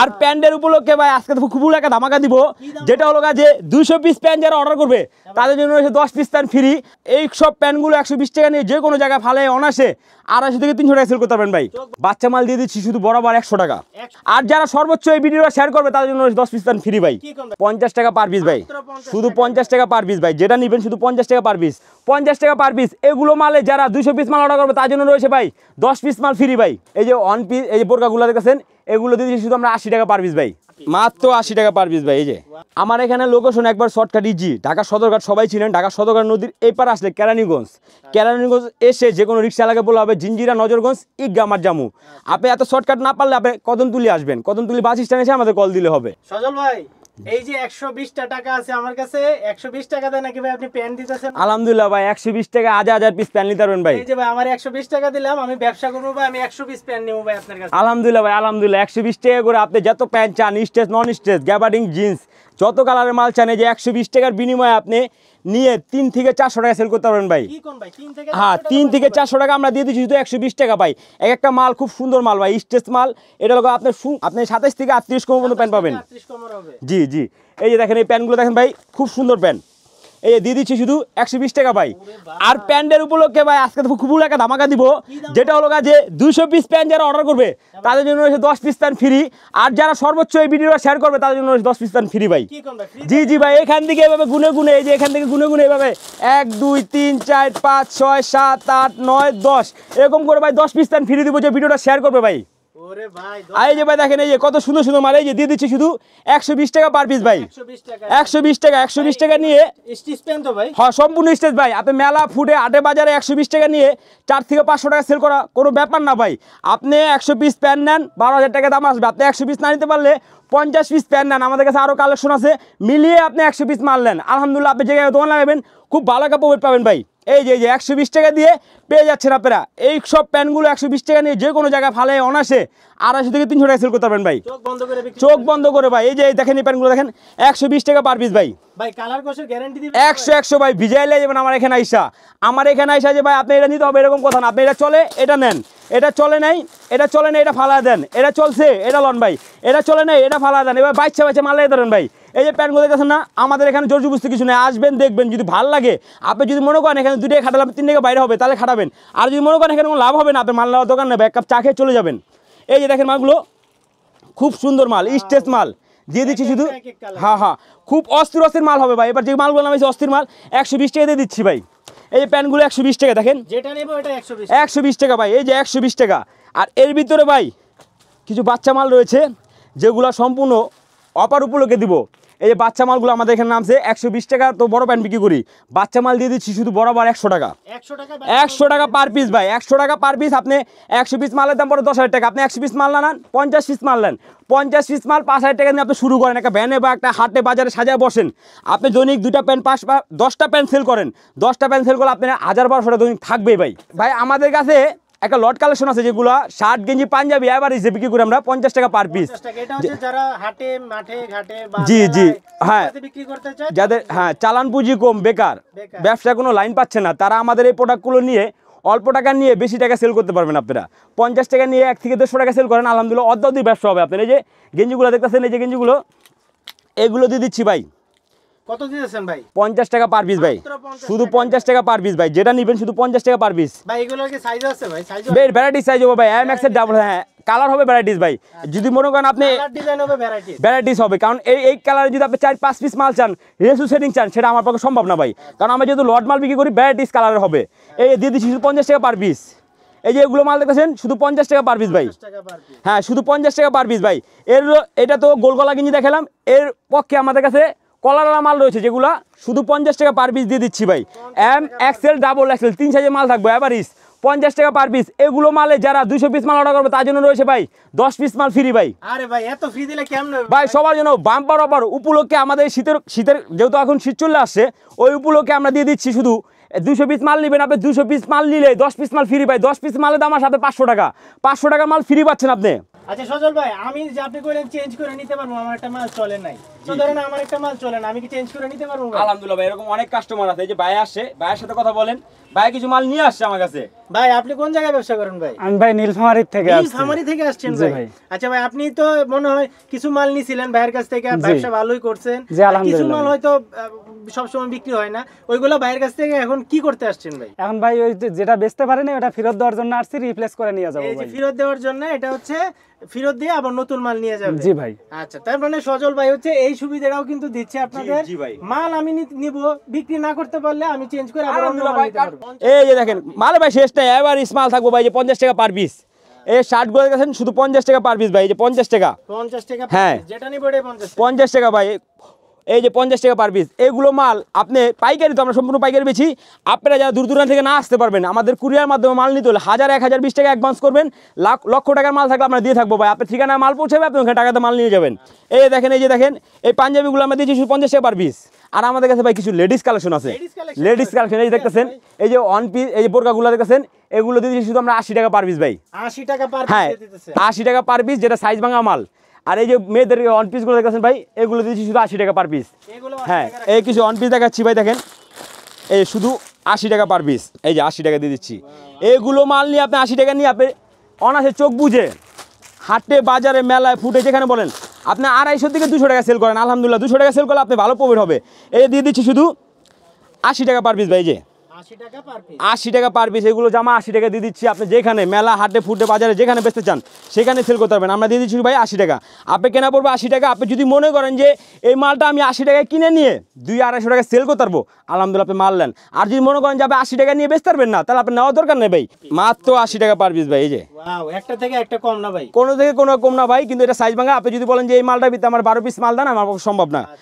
আর প্যান্ডের উপলক্ষে ভাই আজকে তো খুব একটা ধামাকা দিব যেটা হলো যে দুইশো পিস প্যান্ট যারা অর্ডার করবে তাদের জন্য রয়েছে দশ পিস প্যান্ট ফ্রি এই সব প্যান্টগুলো একশো বিশ টাকা নিয়ে যে কোনো জায়গায় ফালে অনাসে আড়াইশো থেকে তিনশো টাকা সেল করতে পারবেন ভাই বাচ্চা মাল দিয়ে দিচ্ছি শুধু বরাবর একশো টাকা আর যারা সর্বোচ্চ এই ভিডিওটা শেয়ার করবে তাদের জন্য দশ পিস ফ্রি ভাই পঞ্চাশ টাকা পার পিস ভাই শুধু পঞ্চাশ টাকা পার পিস ভাই যেটা নিবেন শুধু পঞ্চাশ টাকা পার পিস পঞ্চাশ টাকা পার পিস এগুলো মালে যারা দুশো পিস মাল অর্ডার করবে তার জন্য রয়েছে ভাই দশ পিস মাল ফ্রি ভাই এই যে ওয়ান পিস এই যে বোরকাগুলো দেখেছেন এগুলো দিয়ে শুধু আমরা আশি টাকা পার পিস ভাই মাত্র আশি টাকা পার পিস ভাই এই যে আমার এখানে লোকেশন একবার শর্টকাট ইজি ঢাকা সদরঘাট সবাই ছিলেন ঢাকা সদরঘাট নদীর এই পার আসলে কেরানীগঞ্জ কেরানীগঞ্জ এসে যে কোনো রিক্সাওয়ালাকে বলা হবে জিঞ্জিরা নজরগঞ্জ ইগামার জামু আপনি এত শর্টকাট না পারলে আপনি কদমতুলি আসবেন কদমতুলি বাস স্ট্যান্ড এসে আমাদের কল দিলে হবে সজল ভাই এই যে একশো টাকা আছে আমার কাছে একশো বিশ টাকা দেয় নাকি ভাই আপনি প্যান দিতেছেন আলহামদুলিল্লাহ ভাই একশো বিশ টাকা আজ হাজার পিস প্যান নিতে পারবেন ভাই এই যে ভাই আমার একশো বিশ টাকা দিলাম আমি ব্যবসা করবো ভাই আমি একশো পিস প্যান নেবো ভাই আপনার কাছে আলহামদুলিল্লাহ ভাই আলহামদুলিল্লাহ একশো বিশ টাকা করে আপনি যত প্যান চান stage non stage gabardine jeans যত কালারের মাল চান যে একশো বিশ টাকার বিনিময়ে আপনি নিয়ে তিন থেকে চারশো টাকা সেল করতে পারবেন ভাই হ্যাঁ তিন থেকে হ্যাঁ, চারশো টাকা আমরা দিয়ে দিচ্ছি শুধু একশো বিশ টাকা পাই এক একটা মাল খুব সুন্দর মাল ভাই স্টেজ মাল এটা লোক আপনার আপনি সাতাশ থেকে আটত্রিশ কম পর্যন্ত প্যান্ট পাবেন জি জি এই যে দেখেন এই প্যান্টগুলো দেখেন ভাই খুব সুন্দর প্যান্ট এই দিয়ে দিচ্ছি শুধু একশো বিশ টাকা ভাই আর প্যান্টের উপলক্ষে ভাই আজকে তো খুব একটা ধামাকা দিব যেটা হলো যে দুশো পিস প্যান্ট যারা অর্ডার করবে তাদের জন্য রয়েছে দশ পিস প্যান্ট ফ্রি আর যারা সর্বোচ্চ এই ভিডিওটা শেয়ার করবে তাদের জন্য রয়েছে দশ পিস প্যান্ট ফ্রি ভাই জি জি ভাই এখান থেকে এভাবে গুনে গুনে এই যে এখান থেকে গুনে গুনে এভাবে এক দুই তিন চার পাঁচ ছয় সাত আট নয় দশ এরকম করে ভাই দশ পিস প্যান্ট ফ্রি দিব যে ভিডিওটা শেয়ার করবে ভাই এই যে ভাই দেখেন এই যে কত সুন্দর সুন্দর মাল এই যে দিয়ে দিচ্ছি শুধু একশো বিশ টাকা পার পিস ভাই একশো বিশ টাকা একশো বিশ টাকা নিয়ে হ্যাঁ সম্পূর্ণ ভাই আপনি মেলা ফুটে বাজারে একশো বিশ টাকা নিয়ে চার থেকে পাঁচশো টাকা সেল করা কোনো ব্যাপার না ভাই আপনি একশো পিস প্যান্ট নেন বারো হাজার টাকা দাম আসবে আপনি একশো পিস না নিতে পারলে পঞ্চাশ পিস প্যান্ট নেন আমাদের কাছে আরও কালেকশন আছে মিলিয়ে আপনি একশো পিস মারলেন আলহামদুলিল্লাহ আপনি জায়গায় দোকান লাগাবেন খুব ভালো কাপড় পাবেন ভাই এই যে এই যে একশো টাকা দিয়ে পেয়ে যাচ্ছেন আপনারা এই সব প্যান্টগুলো একশো বিশ টাকা নিয়ে যে কোনো জায়গায় ফালে অনাসে আড়াইশো থেকে তিনশো টাকা সেল করতে পারবেন ভাই চোখ বন্ধ করে ভাই এই যে দেখেন এই প্যান্টগুলো দেখেন একশো বিশ টাকা পার পিস ভাই একশো একশো ভাই ভিজাইলে যাবেন আমার এখানে আইসা আমার এখানে আইসা যে ভাই আপনি এটা নিতে হবে এরকম কথা না আপনি এটা চলে এটা নেন এটা চলে নাই এটা চলে না এটা ফালা দেন এটা চলছে এটা লন ভাই এটা চলে নাই এটা ফালা দেন এবার বাইচ্ছা বাইচ্ছা মালাই ধরেন ভাই এই যে প্যান্টগুলো দেখেছেন না আমাদের এখানে জোর জুবুস্তি কিছু নেই আসবেন দেখবেন যদি ভাল লাগে আপনি যদি মনে করেন এখানে দুটাই খাটালাম তিন থেকে বাইরে হবে তাহলে খাটাবেন আর যদি মনে করেন এখানে কোনো লাভ হবে না আপনি মাল নেওয়ার দোকান নেবে এক কাপ চা খেয়ে চলে যাবেন এই যে দেখেন মালগুলো খুব সুন্দর মাল স্টেজ মাল দিয়ে দিচ্ছি শুধু হ্যাঁ হ্যাঁ খুব অস্থির অস্থির মাল হবে ভাই এবার যে মালগুলো নামাইছি অস্থির মাল একশো বিশ টাকা দিয়ে দিচ্ছি ভাই এই যে প্যান্টগুলো একশো বিশ টাকা দেখেন একশো বিশ টাকা ভাই এই যে একশো বিশ টাকা আর এর ভিতরে ভাই কিছু বাচ্চা মাল রয়েছে যেগুলো সম্পূর্ণ অপার উপলক্ষে দিব এই যে বাচ্চা মালগুলো আমাদের এখানে নামছে একশো টাকা তো বড় প্যান্ট বিক্রি করি বাচ্চা মাল দিয়ে দিচ্ছি শুধু বরাবর একশো টাকা একশো টাকা পার পিস ভাই একশো টাকা পার পিস আপনি একশো পিস মালের দাম পরে দশ হাজার টাকা আপনি একশো পিস মাল না নেন পঞ্চাশ পিস মাল নেন পঞ্চাশ পিস মাল পাঁচ হাজার টাকা নিয়ে আপনি শুরু করেন একটা ভ্যানে বা একটা হাটে বাজারে সাজায় বসেন আপনি দৈনিক দুটা প্যান্ট পাঁচ বা দশটা প্যান্ট সেল করেন দশটা প্যান্ট সেল করলে আপনার হাজার বারোশোটা দৈনিক থাকবেই ভাই ভাই আমাদের কাছে একটা লট কালেকশন আছে যেগুলো শার্ট গেঞ্জি পাঞ্জাবি এবার হিসেবে বিক্রি করে আমরা পঞ্চাশ টাকা পার পিস জি জি হ্যাঁ যাদের হ্যাঁ চালান পুঁজি কম বেকার ব্যবসা কোনো লাইন পাচ্ছে না তারা আমাদের এই প্রোডাক্টগুলো নিয়ে অল্প টাকা নিয়ে বেশি টাকা সেল করতে পারবেন আপনারা পঞ্চাশ টাকা নিয়ে এক থেকে দেড়শো টাকা সেল করেন আলহামদুলিল্লাহ অর্ধ ব্যবসা হবে আপনার এই যে গেঞ্জিগুলো দেখতেছেন এই যে গেঞ্জিগুলো এগুলো দিয়ে দিচ্ছি ভাই কত দিয়েছেন ভাই 50 টাকা পার পিস ভাই শুধু 50 টাকা পার পিস ভাই যেটা নেবেন শুধু 50 টাকা পার পিস ভাই এগুলোর কি সাইজ আছে ভাই সাইজ ভাই ভ্যারাইটি সাইজ হবে ভাই এম এর ডাবল হ্যাঁ কালার হ্যাঁ। হবে ভ্যারাইটিস ভাই আচ্ছা। যদি মনে করেন আপনি ভ্যারাইটিস হবে কারণ এই এই কালারে যদি আপনি চার পাঁচ পিস মাল চান রেসু সেটিং চান সেটা আমার পক্ষে সম্ভব না ভাই আচ্ছা। কারণ আমি যেহেতু লট মাল বিক্রি করি ভ্যারাইটিস কালারের হবে আচ্ছা। এই দিয়ে দিচ্ছি শুধু পঞ্চাশ টাকা পার পিস এই যে এগুলো মাল দেখেছেন শুধু পঞ্চাশ টাকা পার পিস ভাই হ্যাঁ শুধু পঞ্চাশ টাকা পার পিস ভাই এর এটা তো গোলগলা গিঞ্জি দেখালাম এর পক্ষে আমাদের কাছে কলারালা মাল রয়েছে যেগুলা শুধু পঞ্চাশ টাকা পার পিস দিয়ে দিচ্ছি ভাই এম এক্সেল ডাবল এক্সেল তিন সাইজের মাল থাকবে অ্যাভারিস পঞ্চাশ টাকা পার পিস এগুলো মালে যারা দুশো পিস মাল অর্ডার করবে তার জন্য রয়েছে ভাই দশ পিস মাল ফ্রি ভাই আরে ভাই এত ফ্রি দিলে কেমন ভাই সবার জন্য বাম্পার অপার উপলক্ষে আমাদের শীতের শীতের যেহেতু এখন শীত চলে আসছে ওই উপলক্ষে আমরা দিয়ে দিচ্ছি শুধু দুশো পিস মাল নেবেন আপনি দুশো পিস মাল নিলে দশ পিস মাল ফ্রি ভাই দশ পিস মালের দাম আসে আপনি পাঁচশো টাকা পাঁচশো টাকার মাল ফ্রি পাচ্ছেন আপনি আচ্ছা সজল ভাই আমি যে আপনি বললেন চেঞ্জ করে নিতে পারবো আমার একটা মাল চলে নাই তো আমার একটা মাল চলে আমি কি চেঞ্জ করে নিতে পারবো আলহামদুলিল্লাহ ভাই এরকম অনেক কাস্টমার আছে এই যে ভাই আসে ভাইয়ের সাথে কথা বলেন ভাই কিছু মাল নিয়ে আসছে আমার কাছে ভাই আপনি কোন জায়গায় ব্যবসা করেন ভাই আমি ভাই থেকে থেকে আসছেন ভাই আচ্ছা ভাই আপনি তো মনে হয় কিছু মাল নিছিলেন ভাইয়ের কাছ থেকে ব্যবসা ভালোই করছেন কিছু মাল হয়তো সবসময় বিক্রি হয় না ওইগুলো ভাইয়ের কাছ থেকে এখন কি করতে আসছেন ভাই এখন ভাই ওই যেটা বেচতে পারেন ওটা ফেরত দেওয়ার জন্য আসছি রিপ্লেস করে নিয়ে যাবো ফেরত দেওয়ার জন্য এটা হচ্ছে ফেরত দিয়ে আবার নতুন মাল নিয়ে যাবে জি ভাই আচ্ছা তার মানে সজল ভাই হচ্ছে এই সুবিধাটাও কিন্তু দিচ্ছে আপনাদের মাল আমি নিব বিক্রি না করতে পারলে আমি চেঞ্জ করে আবার অন্য মাল এই যে দেখেন মাল ভাই শেষ শার্টটা এবার স্মাল থাকবো ভাই যে পঞ্চাশ টাকা পার পিস এই শার্টগুলো দেখেছেন শুধু পঞ্চাশ টাকা পার পিস ভাই যে পঞ্চাশ টাকা পঞ্চাশ টাকা হ্যাঁ পঞ্চাশ টাকা ভাই এই যে পঞ্চাশ টাকা পার পিস এগুলো মাল আপনি পাইকারি তো আমরা সম্পূর্ণ পাইকারি বেছি আপনারা যারা দূর দূরান্ত থেকে না আসতে পারবেন আমাদের কুরিয়ার মাধ্যমে মাল নিতে হলে হাজার এক হাজার বিশ টাকা অ্যাডভান্স করবেন লাখ লক্ষ টাকার মাল থাকলে আমরা দিয়ে থাকবো ভাই আপনি ঠিকানায় মাল পৌঁছাবে আপনি ওখানে টাকাতে মাল নিয়ে যাবেন এই দেখেন এই যে দেখেন এই পাঞ্জাবিগুলো আমরা দিয়েছি পঞ্চাশ টাকা পার পিস আর আমাদের কাছে ভাই কিছু লেডিস কালেকশন আছে লেডিস কালেকশন এই দেখতেছেন এই যে ওয়ান পিস এই যে বোরকাগুলো দেখতেছেন এগুলো দিয়েছি শুধু আমরা আশি টাকা পার পিস ভাই আশি টাকা পার হ্যাঁ আশি টাকা পার পিস যেটা সাইজ ভাঙা মাল আর এই যে মেয়েদের ওয়ান পিসগুলো দেখাচ্ছেন ভাই এগুলো দিচ্ছি শুধু আশি টাকা পার পিস হ্যাঁ এই কিছু ওয়ান পিস দেখাচ্ছি ভাই দেখেন এই শুধু আশি টাকা পার পিস এই যে আশি টাকা দিয়ে দিচ্ছি এগুলো মাল নিয়ে আপনি আশি টাকা নিয়ে আপনি অনাসে চোখ বুঝে হাটে বাজারে মেলায় ফুটে যেখানে বলেন আপনি আড়াইশো থেকে দুশো টাকা সেল করেন আলহামদুলিল্লাহ দুশো টাকা সেল করলে আপনি ভালো প্রফিট হবে এই দিয়ে দিচ্ছি শুধু আশি টাকা পার পিস ভাই যে আশি টাকা পার পিস এগুলো জামা আশি টাকা দিয়ে দিচ্ছি আপনি যেখানে মেলা হাটে ফুটে বাজারে যেখানে বেচতে চান সেখানে সেল করতে পারবেন আমরা দিয়ে দিচ্ছি ভাই আশি টাকা আপনি কেনা পড়বে আশি টাকা আপনি যদি মনে করেন যে এই মালটা আমি আশি টাকায় কিনে নিয়ে দুই আড়াইশো টাকা সেল করতে পারবো আলহামদুলিল্লাহ আপনি মারলেন আর যদি মনে করেন যে আপনি আশি টাকা নিয়ে বেচতে পারবেন না তাহলে আপনি নেওয়া দরকার নেই ভাই মাত্র আশি টাকা পার পিস ভাই এই যে একটা থেকে একটা কম না ভাই কোনো থেকে কোনো কম না ভাই কিন্তু এটা সাইজ ভাঙা আপনি যদি বলেন যে এই মালটা আমার বারো পিস মাল দেন আমার সম্ভব না আচ্ছা।